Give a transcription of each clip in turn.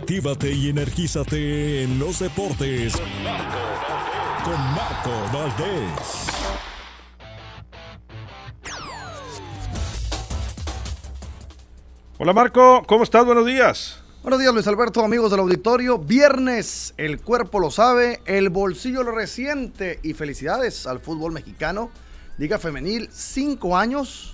Actívate y energízate en los deportes. Con Marco Valdés. Hola Marco, ¿cómo estás? Buenos días. Buenos días Luis Alberto, amigos del auditorio. Viernes, el cuerpo lo sabe, el bolsillo lo reciente y felicidades al fútbol mexicano. Liga femenil, cinco años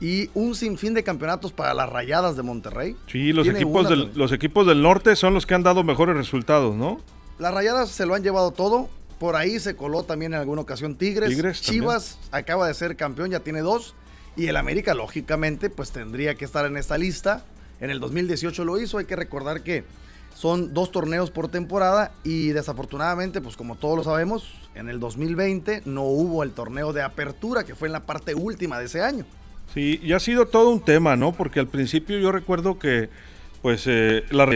y un sinfín de campeonatos para las rayadas de Monterrey. Sí, los equipos, del, los equipos del norte son los que han dado mejores resultados, ¿no? Las rayadas se lo han llevado todo. Por ahí se coló también en alguna ocasión Tigres. Chivas acaba de ser campeón, ya tiene dos. Y el América, lógicamente, pues tendría que estar en esta lista. En el 2018 lo hizo. Hay que recordar que son dos torneos por temporada y desafortunadamente, pues como todos lo sabemos, en el 2020 no hubo el torneo de apertura, que fue en la parte última de ese año. Sí, y ha sido todo un tema, ¿no? Porque al principio yo recuerdo que, pues, eh, la,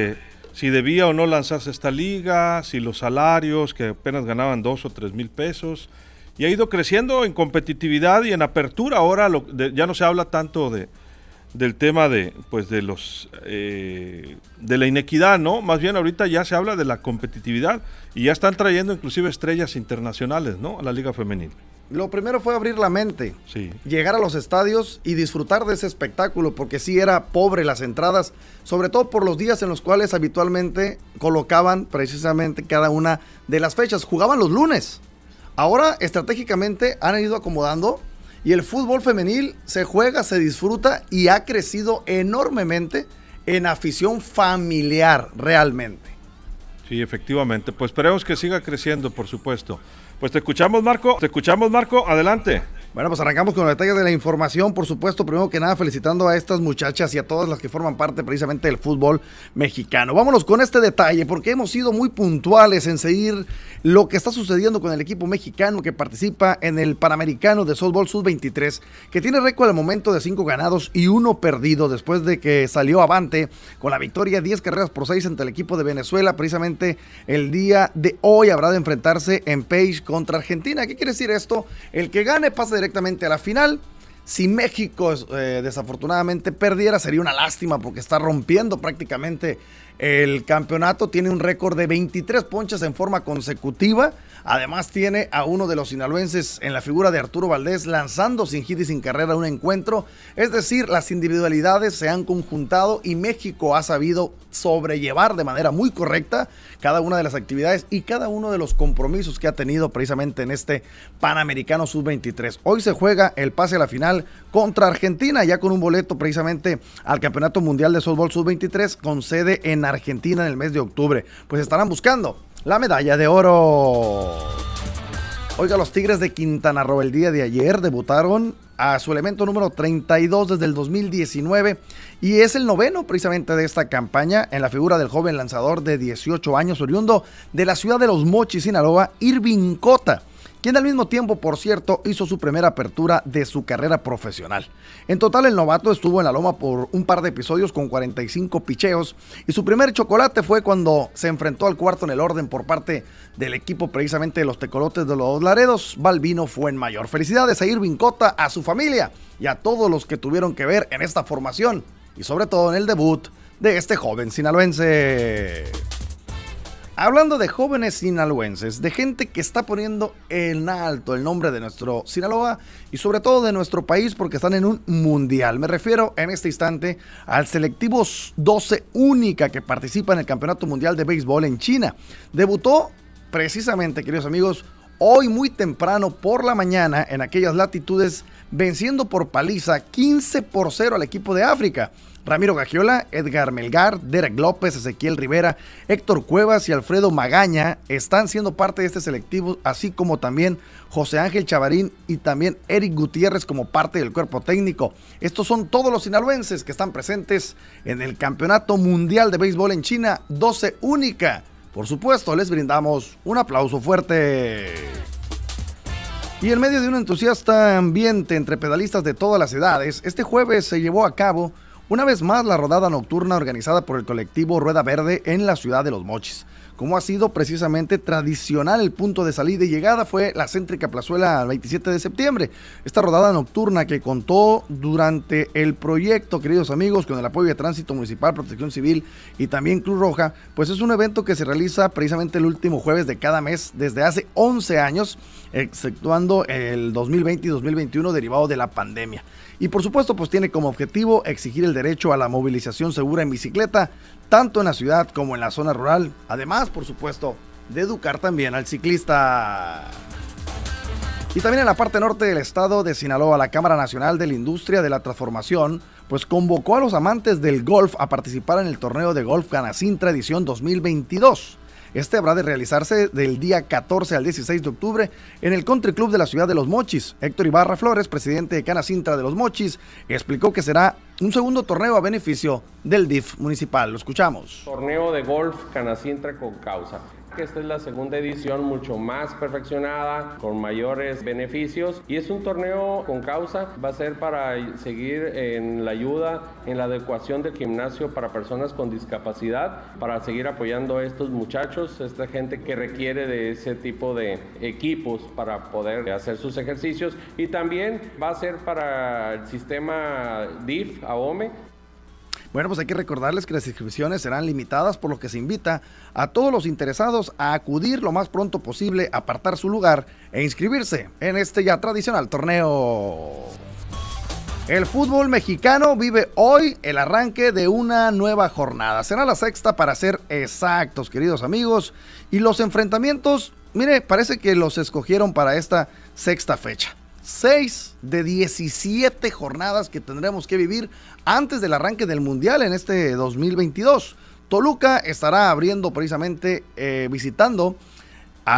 si debía o no lanzarse esta liga, si los salarios, que apenas ganaban dos o tres mil pesos, y ha ido creciendo en competitividad y en apertura. Ahora lo, ya no se habla tanto de, del tema de, pues, de los, eh, de la inequidad, ¿no? Más bien ahorita ya se habla de la competitividad y ya están trayendo inclusive estrellas internacionales, ¿no? A la liga femenina. Lo primero fue abrir la mente, llegar a los estadios y disfrutar de ese espectáculo, porque sí era pobre las entradas, sobre todo por los días en los cuales habitualmente colocaban precisamente cada una de las fechas. Jugaban los lunes. Ahora estratégicamente han ido acomodando y el fútbol femenil se juega, se disfruta y ha crecido enormemente en afición familiar realmente. Sí, efectivamente. Pues esperemos que siga creciendo, por supuesto. Pues te escuchamos, Marco. Te escuchamos, Marco. Adelante. Bueno, pues arrancamos con los detalles de la información. Por supuesto, primero que nada, felicitando a estas muchachas y a todas las que forman parte precisamente del fútbol mexicano. Vámonos con este detalle, porque hemos sido muy puntuales en seguir lo que está sucediendo con el equipo mexicano que participa en el Panamericano de Softball Sub-23, que tiene récord al momento de 5 ganados y 1 perdido después de que salió avante con la victoria 10 carreras por 6 ante el equipo de Venezuela. Precisamente el día de hoy habrá de enfrentarse en Page contra Argentina. ¿Qué quiere decir esto? El que gane pase de directamente a la final. Si México eh, desafortunadamente perdiera sería una lástima porque está rompiendo prácticamente el campeonato. Tiene un récord de 23 ponchas en forma consecutiva. Además tiene a uno de los sinaloenses en la figura de Arturo Valdés lanzando sin hit y sin carrera un encuentro. Es decir, las individualidades se han conjuntado y México ha sabido sobrellevar de manera muy correcta cada una de las actividades y cada uno de los compromisos que ha tenido precisamente en este Panamericano Sub-23. Hoy se juega el pase a la final contra Argentina, ya con un boleto precisamente al Campeonato Mundial de Softball Sub-23 con sede en Argentina en el mes de octubre. Pues estarán buscando la medalla de oro. Oiga, los Tigres de Quintana Roo el día de ayer debutaron a su elemento número 32 desde el 2019 y es el noveno precisamente de esta campaña en la figura del joven lanzador de 18 años oriundo de la ciudad de Los Mochis, Sinaloa, Irvin Cota quien al mismo tiempo, por cierto, hizo su primera apertura de su carrera profesional. En total, el novato estuvo en la loma por un par de episodios con 45 picheos y su primer chocolate fue cuando se enfrentó al cuarto en el orden por parte del equipo precisamente de los tecolotes de los Laredos, Balbino mayor felicidad de seguir Cota, a su familia y a todos los que tuvieron que ver en esta formación y sobre todo en el debut de este joven sinaloense. Hablando de jóvenes sinaloenses, de gente que está poniendo en alto el nombre de nuestro Sinaloa y sobre todo de nuestro país porque están en un mundial. Me refiero en este instante al selectivo 12 única que participa en el Campeonato Mundial de Béisbol en China. Debutó precisamente, queridos amigos, hoy muy temprano por la mañana en aquellas latitudes, venciendo por paliza 15 por 0 al equipo de África. Ramiro Gagiola, Edgar Melgar, Derek López, Ezequiel Rivera, Héctor Cuevas y Alfredo Magaña están siendo parte de este selectivo, así como también José Ángel Chavarín y también Eric Gutiérrez como parte del cuerpo técnico. Estos son todos los sinaloenses que están presentes en el Campeonato Mundial de Béisbol en China, 12 única por supuesto, les brindamos un aplauso fuerte. Y en medio de un entusiasta ambiente entre pedalistas de todas las edades, este jueves se llevó a cabo una vez más la rodada nocturna organizada por el colectivo Rueda Verde en la ciudad de Los Mochis como ha sido precisamente tradicional el punto de salida y llegada, fue la céntrica plazuela el 27 de septiembre. Esta rodada nocturna que contó durante el proyecto, queridos amigos, con el apoyo de Tránsito Municipal, Protección Civil y también Cruz Roja, pues es un evento que se realiza precisamente el último jueves de cada mes desde hace 11 años, exceptuando el 2020 y 2021 derivado de la pandemia. Y por supuesto, pues tiene como objetivo exigir el derecho a la movilización segura en bicicleta, tanto en la ciudad como en la zona rural, además, por supuesto, de educar también al ciclista. Y también en la parte norte del estado de Sinaloa, la Cámara Nacional de la Industria de la Transformación, pues convocó a los amantes del golf a participar en el torneo de golf Ganasín Tradición 2022. Este habrá de realizarse del día 14 al 16 de octubre en el Country Club de la ciudad de Los Mochis. Héctor Ibarra Flores, presidente de Canacintra de Los Mochis, explicó que será un segundo torneo a beneficio del DIF municipal. Lo escuchamos. Torneo de golf Canacintra con causa que esta es la segunda edición mucho más perfeccionada, con mayores beneficios y es un torneo con causa, va a ser para seguir en la ayuda, en la adecuación del gimnasio para personas con discapacidad, para seguir apoyando a estos muchachos, esta gente que requiere de ese tipo de equipos para poder hacer sus ejercicios y también va a ser para el sistema DIF, AOME, bueno, pues hay que recordarles que las inscripciones serán limitadas, por lo que se invita a todos los interesados a acudir lo más pronto posible, apartar su lugar e inscribirse en este ya tradicional torneo. El fútbol mexicano vive hoy el arranque de una nueva jornada. Será la sexta para ser exactos, queridos amigos. Y los enfrentamientos, mire, parece que los escogieron para esta sexta fecha. 6 de 17 jornadas que tendremos que vivir antes del arranque del Mundial en este 2022. Toluca estará abriendo precisamente, eh, visitando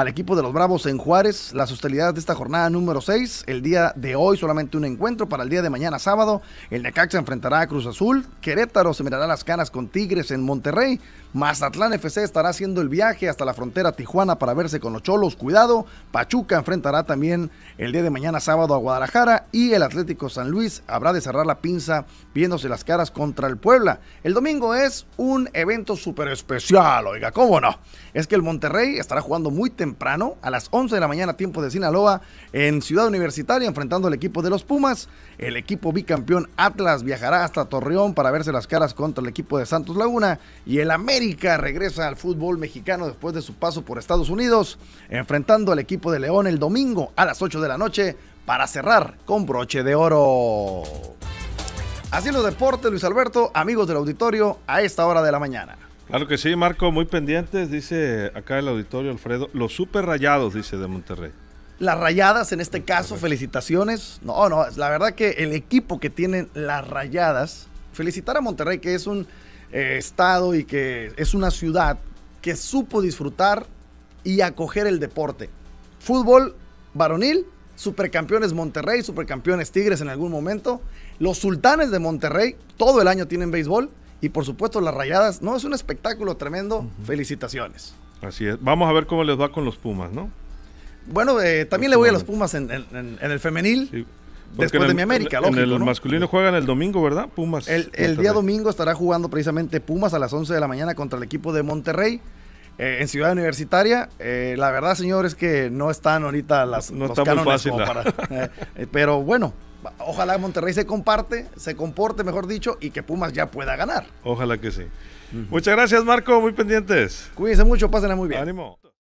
al equipo de los Bravos en Juárez. Las hostilidades de esta jornada número 6. El día de hoy solamente un encuentro. Para el día de mañana sábado, el Necaxa enfrentará a Cruz Azul. Querétaro se mirará las caras con Tigres en Monterrey. Mazatlán FC estará haciendo el viaje hasta la frontera Tijuana para verse con los Cholos. Cuidado. Pachuca enfrentará también el día de mañana sábado a Guadalajara. Y el Atlético San Luis habrá de cerrar la pinza viéndose las caras contra el Puebla. El domingo es un evento súper especial. Oiga, ¿cómo no? Es que el Monterrey estará jugando muy temprano temprano, a las 11 de la mañana, tiempo de Sinaloa, en Ciudad Universitaria, enfrentando al equipo de los Pumas. El equipo bicampeón Atlas viajará hasta Torreón para verse las caras contra el equipo de Santos Laguna. Y el América regresa al fútbol mexicano después de su paso por Estados Unidos, enfrentando al equipo de León el domingo a las 8 de la noche para cerrar con broche de oro. Así los deportes, Luis Alberto, amigos del auditorio, a esta hora de la mañana. Claro que sí, Marco, muy pendientes, dice acá el auditorio Alfredo, los super rayados, dice de Monterrey. Las rayadas, en este caso, felicitaciones. No, no, la verdad que el equipo que tienen las rayadas, felicitar a Monterrey, que es un eh, estado y que es una ciudad que supo disfrutar y acoger el deporte. Fútbol varonil, supercampeones Monterrey, supercampeones Tigres en algún momento, los sultanes de Monterrey, todo el año tienen béisbol y por supuesto, las rayadas. No, es un espectáculo tremendo. Felicitaciones. Así es. Vamos a ver cómo les va con los Pumas, ¿no? Bueno, eh, también le voy a los Pumas en, el femenil. Después de mi América, lógico. En el masculino juegan el domingo, ¿verdad? Pumas. El, día domingo estará jugando precisamente Pumas a las 11 de la mañana contra el equipo de Monterrey. Eh, en Ciudad Universitaria. Eh, la verdad, señores, que no están ahorita las, no, no está muy fácil, pero bueno, ojalá Monterrey se comparte, se comporte, mejor dicho, y que Pumas ya pueda ganar. Ojalá que sí. Muchas gracias, Marco. Muy pendientes. Cuídense mucho, pásenla muy bien. Ánimo.